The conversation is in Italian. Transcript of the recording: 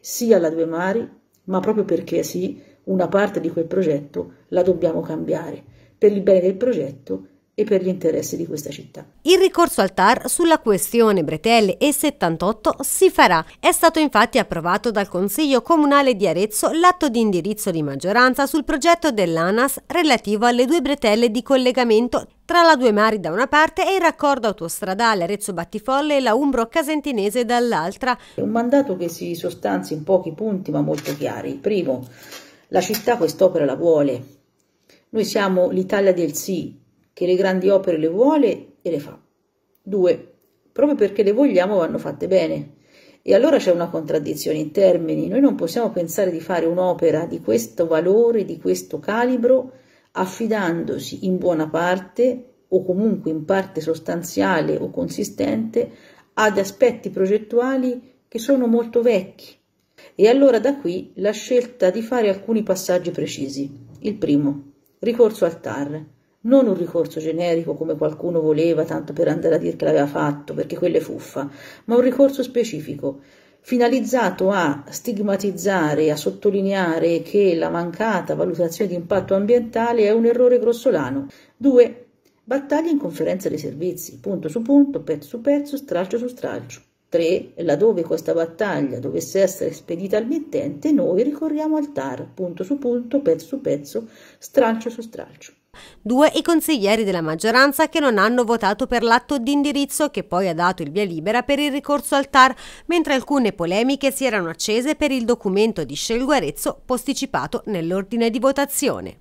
sia alla Due Mari, ma proprio perché sì, una parte di quel progetto la dobbiamo cambiare per il bene del progetto e per gli interessi di questa città. Il ricorso al TAR sulla questione Bretelle e 78 si farà. È stato infatti approvato dal Consiglio Comunale di Arezzo l'atto di indirizzo di maggioranza sul progetto dell'ANAS relativo alle due bretelle di collegamento tra la Due Mari da una parte e il raccordo autostradale Arezzo-Battifolle e la Umbro-Casentinese dall'altra. Un mandato che si sostanzi in pochi punti ma molto chiari. Primo, la città quest'opera la vuole. Noi siamo l'Italia del sì, che le grandi opere le vuole e le fa. Due, proprio perché le vogliamo vanno fatte bene. E allora c'è una contraddizione in termini. Noi non possiamo pensare di fare un'opera di questo valore, di questo calibro, affidandosi in buona parte o comunque in parte sostanziale o consistente ad aspetti progettuali che sono molto vecchi. E allora da qui la scelta di fare alcuni passaggi precisi. Il primo, ricorso al TAR, non un ricorso generico come qualcuno voleva tanto per andare a dire che l'aveva fatto, perché quello è fuffa, ma un ricorso specifico finalizzato a stigmatizzare, a sottolineare che la mancata valutazione di impatto ambientale è un errore grossolano. 2. Battaglia in conferenza dei servizi, punto su punto, pezzo su pezzo, stralcio su stralcio. 3. Laddove questa battaglia dovesse essere spedita al mittente, noi ricorriamo al TAR, punto su punto, pezzo su pezzo, stralcio su stralcio. Due i consiglieri della maggioranza che non hanno votato per l'atto di indirizzo che poi ha dato il via libera per il ricorso al TAR, mentre alcune polemiche si erano accese per il documento di scelguarezzo posticipato nell'ordine di votazione.